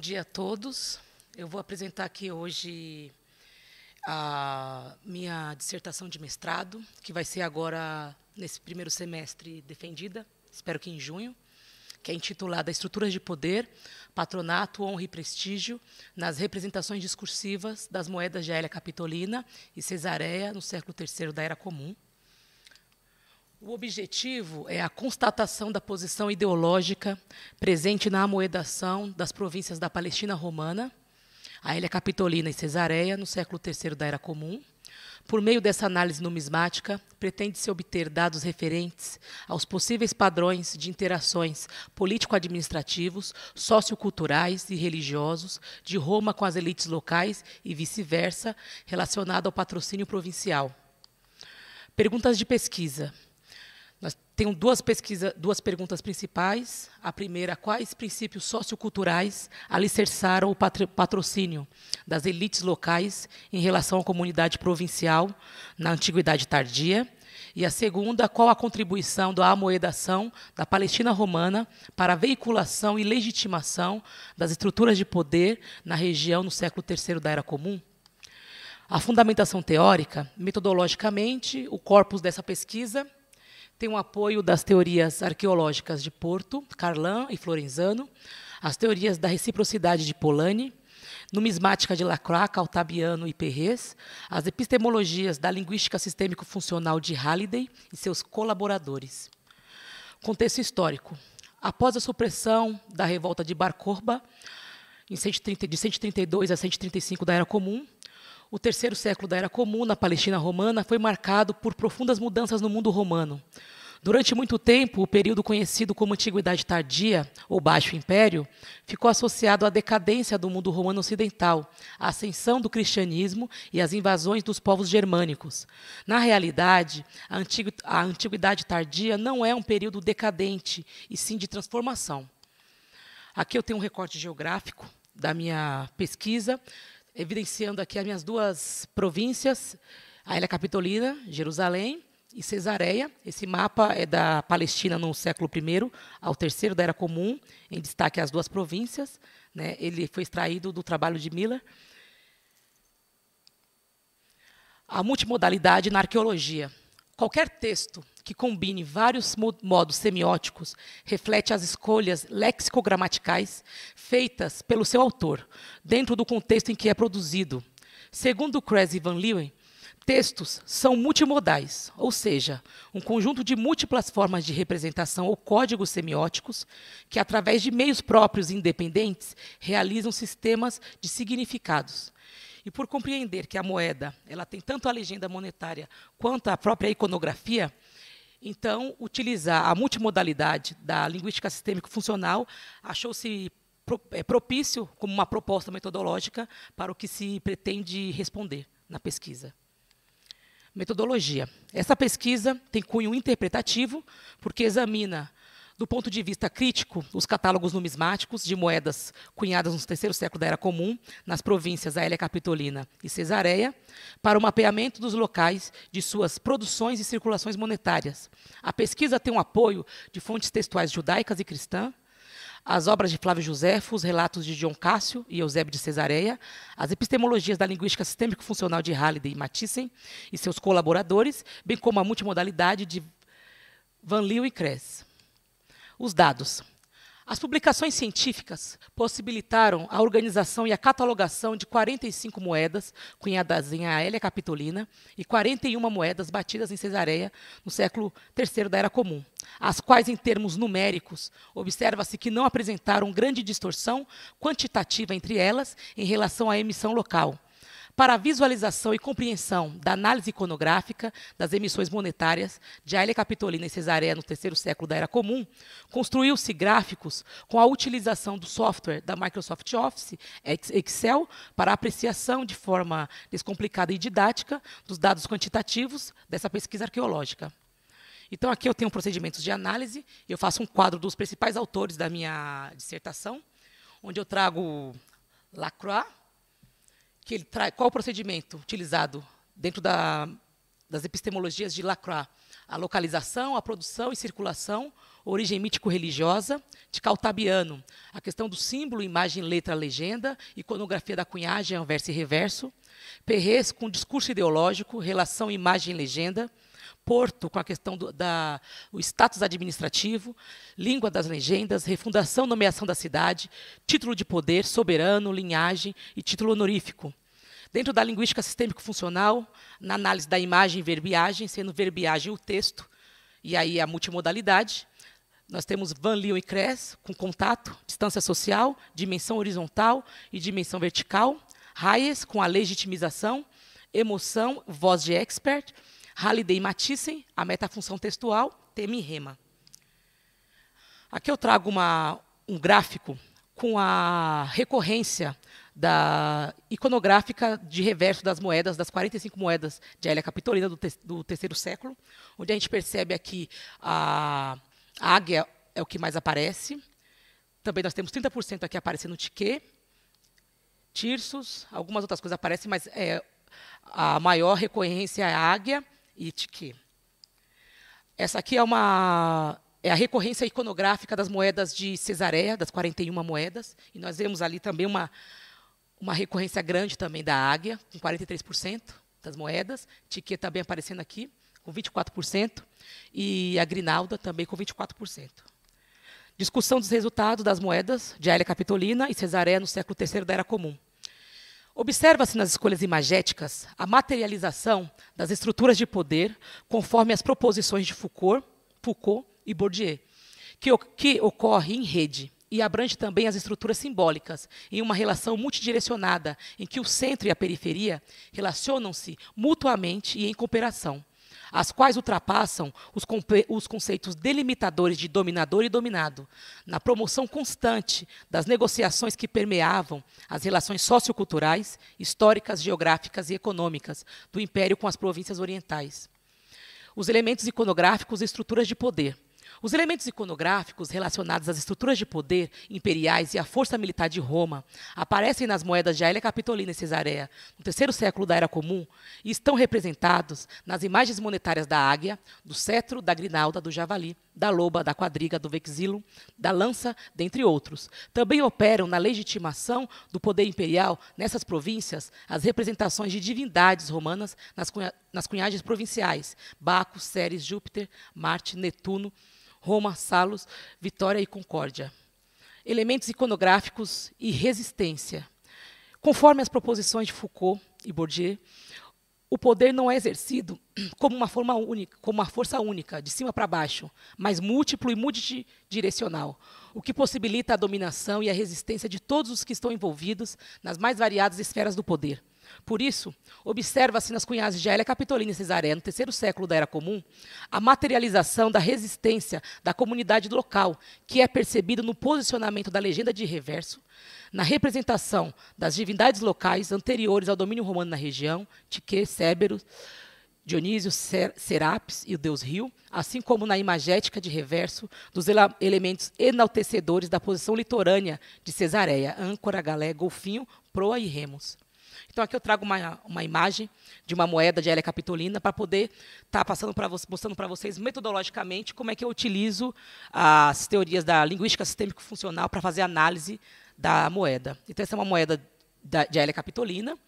dia a todos. Eu vou apresentar aqui hoje a minha dissertação de mestrado, que vai ser agora, nesse primeiro semestre, defendida, espero que em junho, que é intitulada Estruturas de Poder, Patronato, Honra e Prestígio nas Representações Discursivas das Moedas de Hélia Capitolina e Cesareia no século III da Era Comum. O objetivo é a constatação da posição ideológica presente na amoedação das províncias da Palestina Romana, a Ilha Capitolina e Cesareia, no século III da Era Comum. Por meio dessa análise numismática, pretende-se obter dados referentes aos possíveis padrões de interações político-administrativos, socioculturais e religiosos de Roma com as elites locais e vice-versa, relacionado ao patrocínio provincial. Perguntas de pesquisa. Tenho duas, pesquisas, duas perguntas principais. A primeira, quais princípios socioculturais alicerçaram o patrocínio das elites locais em relação à comunidade provincial na Antiguidade Tardia? E a segunda, qual a contribuição da amoedação da Palestina romana para a veiculação e legitimação das estruturas de poder na região no século III da Era Comum? A fundamentação teórica, metodologicamente, o corpus dessa pesquisa – tem o um apoio das teorias arqueológicas de Porto, Carlan e Florenzano, as teorias da reciprocidade de Polanyi, numismática de Lacroix, Altabiano e Perrez, as epistemologias da linguística sistêmico-funcional de Halliday e seus colaboradores. Contexto histórico. Após a supressão da revolta de Bar Corba, de 132 a 135 da Era Comum, o terceiro século da Era Comum na Palestina Romana foi marcado por profundas mudanças no mundo romano. Durante muito tempo, o período conhecido como Antiguidade Tardia, ou Baixo Império, ficou associado à decadência do mundo romano ocidental, à ascensão do cristianismo e às invasões dos povos germânicos. Na realidade, a Antiguidade Tardia não é um período decadente, e sim de transformação. Aqui eu tenho um recorte geográfico da minha pesquisa, evidenciando aqui as minhas duas províncias, a Ilha Capitolina, Jerusalém, e Cesareia. Esse mapa é da Palestina no século I ao terceiro da Era Comum, em destaque as duas províncias. Né? Ele foi extraído do trabalho de Miller. A multimodalidade na arqueologia. Qualquer texto que combine vários modos semióticos reflete as escolhas lexicogramaticais feitas pelo seu autor, dentro do contexto em que é produzido. Segundo Kress e Van Leeuwen, textos são multimodais, ou seja, um conjunto de múltiplas formas de representação ou códigos semióticos que, através de meios próprios e independentes, realizam sistemas de significados. E por compreender que a moeda ela tem tanto a legenda monetária quanto a própria iconografia, então, utilizar a multimodalidade da linguística sistêmico-funcional achou-se é, propício como uma proposta metodológica para o que se pretende responder na pesquisa. Metodologia. Essa pesquisa tem cunho interpretativo, porque examina do ponto de vista crítico, os catálogos numismáticos de moedas cunhadas no terceiro século da Era Comum, nas províncias Aélia Capitolina e Cesareia, para o mapeamento dos locais de suas produções e circulações monetárias. A pesquisa tem um apoio de fontes textuais judaicas e cristãs, as obras de Flávio Josefo, os relatos de John Cássio e Eusébio de Cesareia, as epistemologias da linguística sistêmico-funcional de Halliday e Matissen e seus colaboradores, bem como a multimodalidade de Van Leeuwen e Kress os dados. As publicações científicas possibilitaram a organização e a catalogação de 45 moedas cunhadas em Aélia Capitolina e 41 moedas batidas em Cesareia no século III da Era Comum, as quais, em termos numéricos, observa-se que não apresentaram grande distorção quantitativa entre elas em relação à emissão local, para a visualização e compreensão da análise iconográfica das emissões monetárias de Aélia Capitolina e Cesareia no terceiro século da Era Comum, construiu-se gráficos com a utilização do software da Microsoft Office, Excel, para a apreciação de forma descomplicada e didática dos dados quantitativos dessa pesquisa arqueológica. Então, aqui eu tenho procedimentos de análise, eu faço um quadro dos principais autores da minha dissertação, onde eu trago Lacroix, que ele traz, qual o procedimento utilizado dentro da, das epistemologias de Lacroix? A localização, a produção e circulação, origem mítico-religiosa, de Caltabiano, a questão do símbolo, imagem, letra, legenda, iconografia da cunhagem, verso e reverso, Perrez com discurso ideológico, relação imagem-legenda, Porto com a questão do da, o status administrativo, língua das legendas, refundação, nomeação da cidade, título de poder, soberano, linhagem e título honorífico. Dentro da linguística sistêmico-funcional, na análise da imagem e verbiagem, sendo verbiagem o texto, e aí a multimodalidade, nós temos Van Leeuwen e Kress, com contato, distância social, dimensão horizontal e dimensão vertical, Hayes, com a legitimização, emoção, voz de expert, Halliday e Matissen, a metafunção textual, tema e rema. Aqui eu trago uma, um gráfico com a recorrência da iconográfica de reverso das moedas, das 45 moedas de Hélia Capitolina do, te, do terceiro século, onde a gente percebe aqui a, águia é o que mais aparece. Também nós temos 30% aqui aparecendo tique tirsos, algumas outras coisas aparecem, mas é, a maior recorrência é a águia e tique Essa aqui é uma é a recorrência iconográfica das moedas de Cesareia, das 41 moedas, e nós vemos ali também uma, uma recorrência grande também da águia, com 43% das moedas, Tiquet também aparecendo aqui, com 24%, e a Grinalda também com 24%. Discussão dos resultados das moedas de Aélia Capitolina e Cesareia no século III da Era Comum. Observa-se nas escolhas imagéticas a materialização das estruturas de poder conforme as proposições de Foucault, Foucault e Bourdieu, que, que ocorre em rede e abrange também as estruturas simbólicas, em uma relação multidirecionada, em que o centro e a periferia relacionam-se mutuamente e em cooperação, as quais ultrapassam os, os conceitos delimitadores de dominador e dominado, na promoção constante das negociações que permeavam as relações socioculturais, históricas, geográficas e econômicas do Império com as províncias orientais. Os elementos iconográficos e estruturas de poder os elementos iconográficos relacionados às estruturas de poder imperiais e à força militar de Roma aparecem nas moedas de Aélia Capitolina e Cesareia no terceiro século da Era Comum e estão representados nas imagens monetárias da águia, do cetro, da grinalda, do javali, da loba, da quadriga, do vexilo, da lança, dentre outros. Também operam na legitimação do poder imperial nessas províncias as representações de divindades romanas nas, cunha nas cunhagens provinciais, Baco, Ceres, Júpiter, Marte, Netuno, Roma, Salos, Vitória e Concórdia. Elementos iconográficos e resistência. Conforme as proposições de Foucault e Bourdieu, o poder não é exercido como uma, forma única, como uma força única, de cima para baixo, mas múltiplo e multidirecional, o que possibilita a dominação e a resistência de todos os que estão envolvidos nas mais variadas esferas do poder. Por isso, observa-se nas cunhadas de Aélia Capitolina e Cesareia, no terceiro século da Era Comum, a materialização da resistência da comunidade local, que é percebida no posicionamento da legenda de reverso, na representação das divindades locais anteriores ao domínio romano na região, Tique, Cébero, Dionísio, Serapis e o deus Rio, assim como na imagética de reverso dos ele elementos enaltecedores da posição litorânea de Cesareia, âncora, galé, golfinho, proa e remos. Então, aqui eu trago uma, uma imagem de uma moeda de Hélia Capitolina para poder estar tá passando para mostrando para vocês metodologicamente como é que eu utilizo as teorias da linguística sistêmico-funcional para fazer análise da moeda. Então, essa é uma moeda da, de Hélia Capitolina.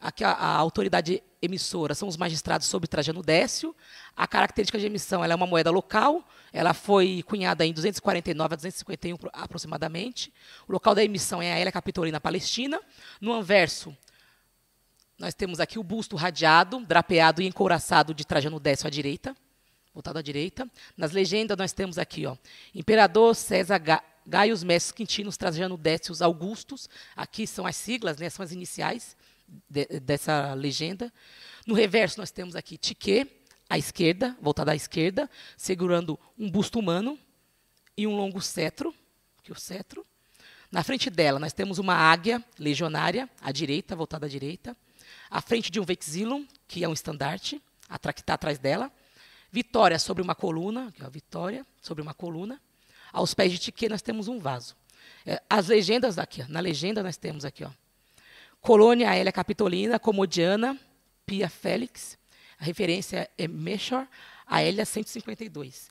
Aqui a, a, autoridade emissora são os magistrados sobre Trajano Décio. A característica de emissão ela é uma moeda local. Ela foi cunhada em 249 a 251 aproximadamente. O local da emissão é a Hélia Capitolina Palestina. No anverso nós temos aqui o busto radiado, drapeado e encouraçado de Trajano Décio à direita, voltado à direita. Nas legendas nós temos aqui, ó, Imperador César Ga Gaio quintino Quintinos Trajano décio Augustos. Aqui são as siglas, né, são as iniciais de, dessa legenda. No reverso nós temos aqui Tiquet, à esquerda, voltada à esquerda, segurando um busto humano e um longo cetro, que o cetro. Na frente dela, nós temos uma águia legionária, à direita, voltada à direita à frente de um vexilum, que é um estandarte, a que está atrás dela. Vitória sobre uma coluna, que é a vitória sobre uma coluna. Aos pés de Tiquê nós temos um vaso. É, as legendas aqui, ó, na legenda nós temos aqui, ó. Colônia Aélia Capitolina, Comodiana, Pia Félix. A referência é Meshor, Aélia 152.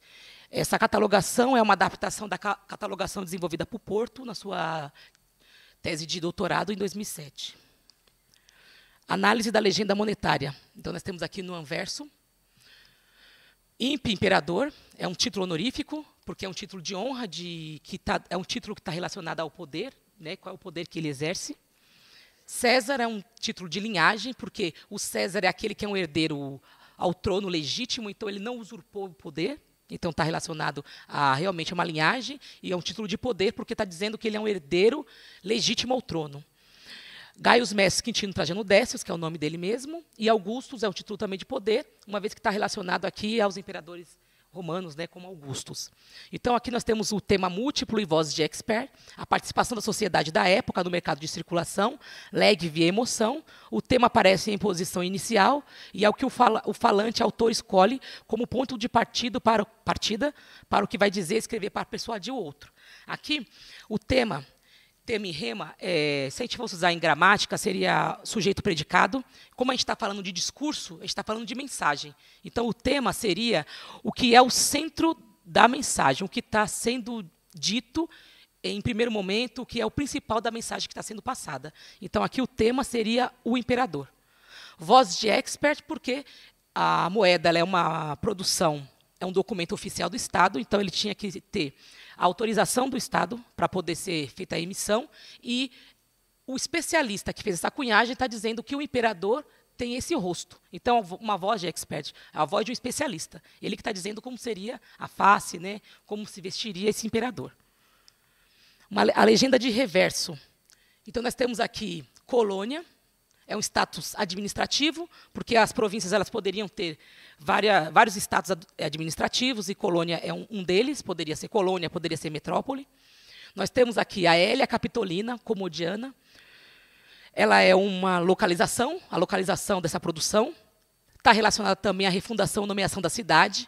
Essa catalogação é uma adaptação da catalogação desenvolvida por Porto na sua tese de doutorado em 2007. Análise da legenda monetária. Então, nós temos aqui no anverso. Imp Imperador é um título honorífico, porque é um título de honra, de, que tá, é um título que está relacionado ao poder, né, qual é o poder que ele exerce. César é um título de linhagem, porque o César é aquele que é um herdeiro ao trono legítimo, então ele não usurpou o poder, então está relacionado a realmente a uma linhagem, e é um título de poder, porque está dizendo que ele é um herdeiro legítimo ao trono. Gaius Mestre Quintino Trajano Décios, que é o nome dele mesmo, e Augustus é o título também de poder, uma vez que está relacionado aqui aos imperadores romanos, né, como Augustus. Então, aqui nós temos o tema múltiplo e vozes de expert, a participação da sociedade da época no mercado de circulação, leg via emoção, o tema aparece em posição inicial e é o que o, fala, o falante autor escolhe como ponto de partido para partida para o que vai dizer, escrever para persuadir o outro. Aqui, o tema termo em rema, é, se a gente fosse usar em gramática, seria sujeito predicado. Como a gente está falando de discurso, a gente está falando de mensagem. Então, o tema seria o que é o centro da mensagem, o que está sendo dito em primeiro momento, o que é o principal da mensagem que está sendo passada. Então, aqui o tema seria o imperador. Voz de expert, porque a moeda é uma produção é um documento oficial do Estado, então ele tinha que ter a autorização do Estado para poder ser feita a emissão, e o especialista que fez essa cunhagem está dizendo que o imperador tem esse rosto. Então, uma voz de expert, a voz de um especialista. Ele que está dizendo como seria a face, né, como se vestiria esse imperador. Uma, a legenda de reverso. Então, nós temos aqui Colônia, é um status administrativo, porque as províncias elas poderiam ter várias, vários status eh, administrativos, e colônia é um, um, deles, poderia ser colônia, poderia ser metrópole. Nós temos aqui a Hélia Capitolina, comodiana. Ela é uma localização, a localização dessa produção. Está relacionada também à refundação e nomeação da cidade.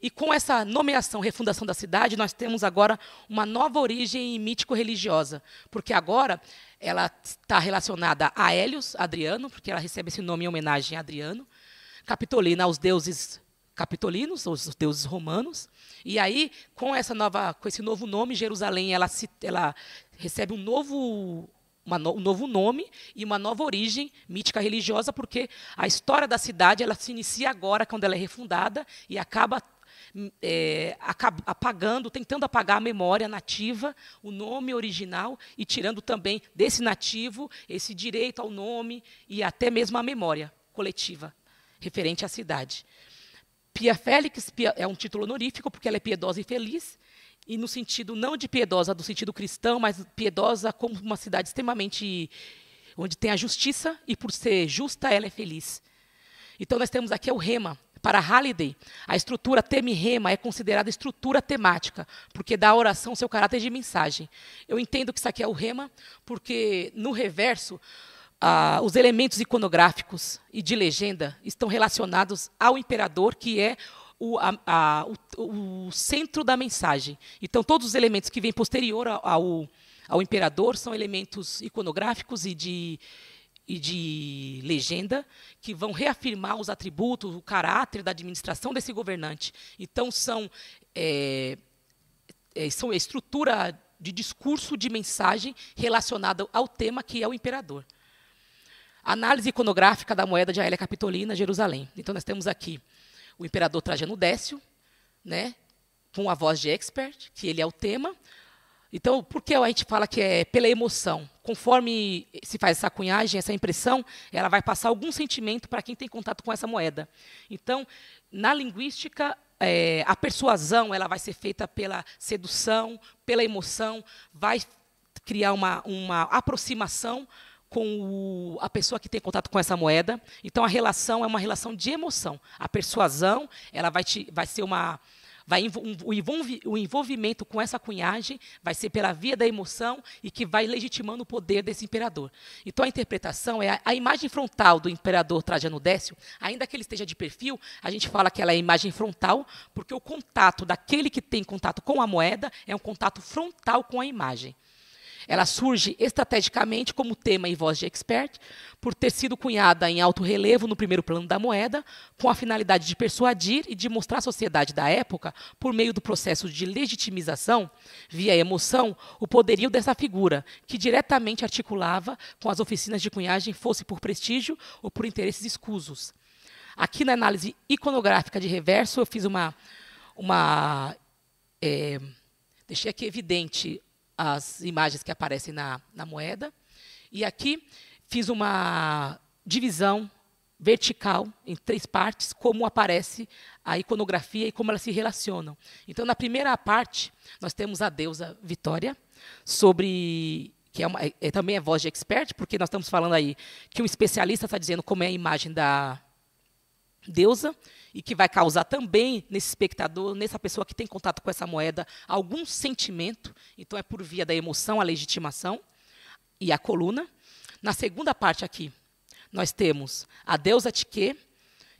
E com essa nomeação, refundação da cidade, nós temos agora uma nova origem mítico-religiosa, porque agora ela está relacionada a Hélios, Adriano, porque ela recebe esse nome em homenagem a Adriano, Capitolina aos deuses capitolinos, os deuses romanos. E aí, com essa nova, com esse novo nome, Jerusalém, ela, se, ela recebe um novo uma no, um novo nome e uma nova origem mítica religiosa, porque a história da cidade ela se inicia agora quando ela é refundada e acaba é, apagando, tentando apagar a memória nativa, o nome original, e tirando também desse nativo esse direito ao nome e até mesmo à memória coletiva referente à cidade. Pia Félix Pia, é um título honorífico porque ela é piedosa e feliz, e no sentido não de piedosa do sentido cristão, mas piedosa como uma cidade extremamente onde tem a justiça e por ser justa ela é feliz. Então nós temos aqui o rema, para Halliday, a estrutura temi rema é considerada estrutura temática, porque dá à oração seu caráter de mensagem. Eu entendo que isso aqui é o rema, porque no reverso ah, os elementos iconográficos e de legenda estão relacionados ao imperador, que é o, a, a, o, o centro da mensagem. Então, todos os elementos que vêm posterior ao, ao imperador são elementos iconográficos e de, e de legenda que vão reafirmar os atributos, o caráter da administração desse governante. Então, são, é, é são estrutura de discurso, de mensagem relacionada ao tema que é o imperador. Análise iconográfica da moeda de Aélia Capitolina, Jerusalém. Então, nós temos aqui o imperador Trajano Décio, né, com a voz de expert, que ele é o tema, então, por que a gente fala que é pela emoção? Conforme se faz essa cunhagem, essa impressão, ela vai passar algum sentimento para quem tem contato com essa moeda. Então, na linguística, é, a persuasão ela vai ser feita pela sedução, pela emoção, vai criar uma, uma aproximação com o, a pessoa que tem contato com essa moeda. Então, a relação é uma relação de emoção. A persuasão ela vai, te, vai ser uma Vai, o envolvimento com essa cunhagem vai ser pela via da emoção e que vai legitimando o poder desse imperador. Então, a interpretação é a, a imagem frontal do imperador Trajano Décio, ainda que ele esteja de perfil, a gente fala que ela é a imagem frontal, porque o contato daquele que tem contato com a moeda é um contato frontal com a imagem. Ela surge estrategicamente como tema e voz de expert, por ter sido cunhada em alto relevo no primeiro plano da moeda, com a finalidade de persuadir e de mostrar à sociedade da época, por meio do processo de legitimização, via emoção, o poderio dessa figura, que diretamente articulava com as oficinas de cunhagem, fosse por prestígio ou por interesses escusos. Aqui na análise iconográfica de reverso, eu fiz uma. uma é, deixei aqui evidente as imagens que aparecem na, na moeda. E aqui fiz uma divisão vertical em três partes, como aparece a iconografia e como elas se relacionam. Então, na primeira parte, nós temos a deusa Vitória, sobre que é, uma, é, é também é voz de expert, porque nós estamos falando aí que um especialista está dizendo como é a imagem da deusa e que vai causar também nesse espectador, nessa pessoa que tem contato com essa moeda, algum sentimento. Então é por via da emoção, a legitimação e a coluna. Na segunda parte aqui, nós temos a deusa Tiquet,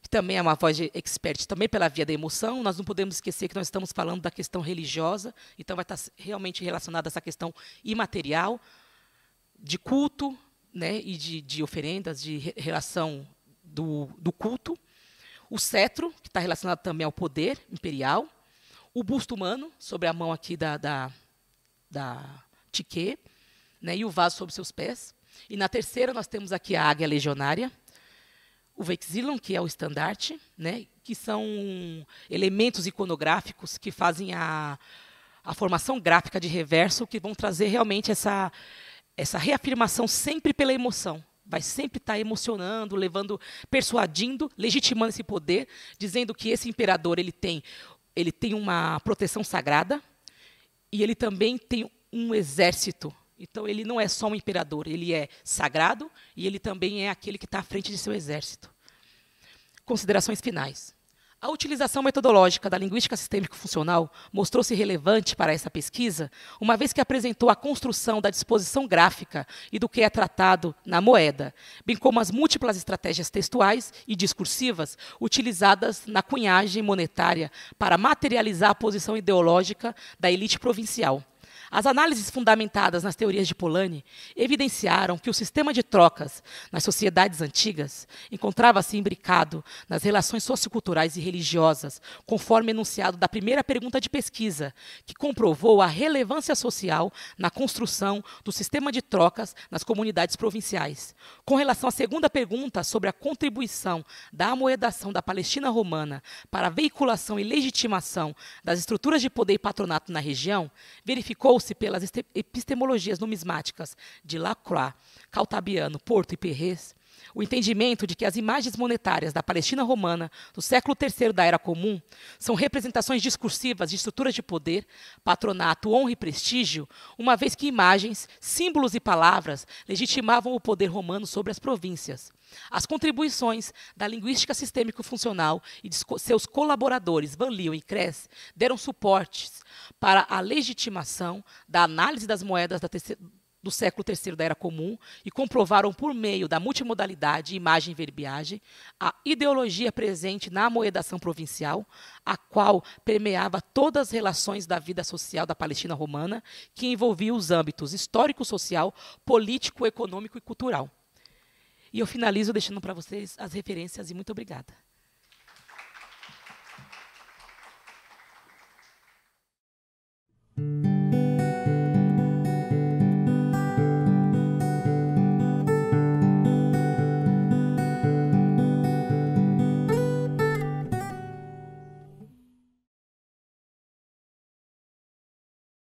que também é uma voz expert, também pela via da emoção. Nós não podemos esquecer que nós estamos falando da questão religiosa, então vai estar realmente relacionada a essa questão imaterial, de culto né, e de, de oferendas, de relação do, do culto o cetro, que está relacionado também ao poder imperial, o busto humano, sobre a mão aqui da, da, da Tique, né, e o vaso sobre seus pés. E na terceira nós temos aqui a águia legionária, o vexilon, que é o estandarte, né, que são elementos iconográficos que fazem a, a formação gráfica de reverso, que vão trazer realmente essa, essa reafirmação sempre pela emoção vai sempre estar tá emocionando, levando, persuadindo, legitimando esse poder, dizendo que esse imperador ele tem, ele tem uma proteção sagrada e ele também tem um exército. Então ele não é só um imperador, ele é sagrado e ele também é aquele que está à frente de seu exército. Considerações finais. A utilização metodológica da linguística sistêmico-funcional mostrou-se relevante para essa pesquisa, uma vez que apresentou a construção da disposição gráfica e do que é tratado na moeda, bem como as múltiplas estratégias textuais e discursivas utilizadas na cunhagem monetária para materializar a posição ideológica da elite provincial. As análises fundamentadas nas teorias de Polanyi evidenciaram que o sistema de trocas nas sociedades antigas encontrava-se imbricado nas relações socioculturais e religiosas, conforme enunciado da primeira pergunta de pesquisa, que comprovou a relevância social na construção do sistema de trocas nas comunidades provinciais. Com relação à segunda pergunta sobre a contribuição da amoedação da Palestina romana para a veiculação e legitimação das estruturas de poder e patronato na região, verificou Guiou-se pelas epistemologias numismáticas de Lacroix, Caltabiano, Porto e Perrez, o entendimento de que as imagens monetárias da Palestina romana do século III da Era Comum são representações discursivas de estruturas de poder, patronato, honra e prestígio, uma vez que imagens, símbolos e palavras legitimavam o poder romano sobre as províncias. As contribuições da linguística sistêmico-funcional e de seus colaboradores, Van Leeuwen e Kress, deram suportes para a legitimação da análise das moedas da terceira do século III da Era Comum e comprovaram por meio da multimodalidade imagem e verbiagem a ideologia presente na moedação provincial, a qual permeava todas as relações da vida social da Palestina romana, que envolvia os âmbitos histórico-social, político, econômico e cultural. E eu finalizo deixando para vocês as referências e muito obrigada.